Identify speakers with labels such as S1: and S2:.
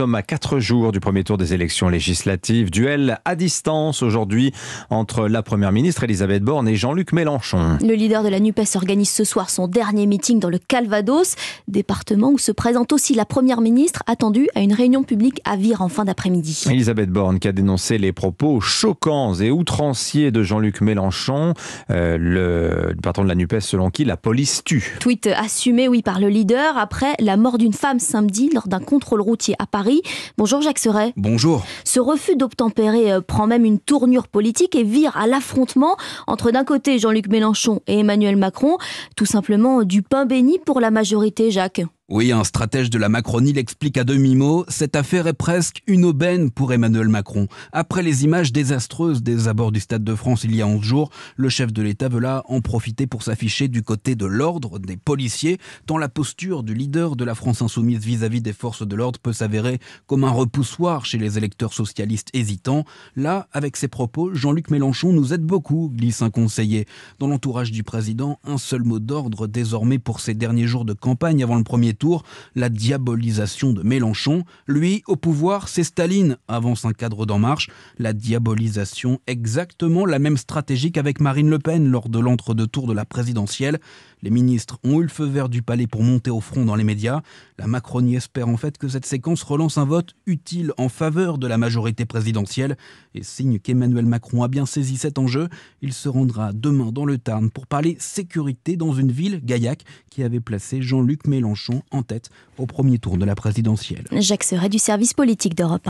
S1: sommes à quatre jours du premier tour des élections législatives. Duel à distance aujourd'hui entre la Première ministre Elisabeth Borne et Jean-Luc Mélenchon.
S2: Le leader de la NUPES organise ce soir son dernier meeting dans le Calvados, département où se présente aussi la Première ministre attendue à une réunion publique à Vire en fin d'après-midi.
S1: Elisabeth Borne qui a dénoncé les propos choquants et outranciers de Jean-Luc Mélenchon, euh, le patron de la NUPES selon qui la police tue.
S2: Tweet assumé, oui, par le leader après la mort d'une femme samedi lors d'un contrôle routier à Paris. Bonjour Jacques Serret. Bonjour. Ce refus d'obtempérer euh, prend même une tournure politique et vire à l'affrontement entre d'un côté Jean-Luc Mélenchon et Emmanuel Macron. Tout simplement du pain béni pour la majorité, Jacques.
S3: Oui, un stratège de la Macronie l'explique à demi-mot, cette affaire est presque une aubaine pour Emmanuel Macron. Après les images désastreuses des abords du Stade de France il y a 11 jours, le chef de l'État veut là en profiter pour s'afficher du côté de l'ordre, des policiers, tant la posture du leader de la France insoumise vis-à-vis des forces de l'ordre peut s'avérer comme un repoussoir chez les électeurs socialistes hésitants. Là, avec ses propos, Jean-Luc Mélenchon nous aide beaucoup, glisse un conseiller. Dans l'entourage du président, un seul mot d'ordre désormais pour ces derniers jours de campagne avant le premier tour la diabolisation de Mélenchon. Lui, au pouvoir, c'est Staline, avance un cadre d'En Marche. La diabolisation, exactement la même stratégie qu'avec Marine Le Pen lors de l'entre-deux-tours de la présidentielle. Les ministres ont eu le feu vert du palais pour monter au front dans les médias. La Macronie espère en fait que cette séquence relance un vote utile en faveur de la majorité présidentielle et signe qu'Emmanuel Macron a bien saisi cet enjeu. Il se rendra demain dans le Tarn pour parler sécurité dans une ville, Gaillac, qui avait placé Jean-Luc Mélenchon en tête au premier tour de la présidentielle.
S2: Jacques Serret du service politique d'Europe.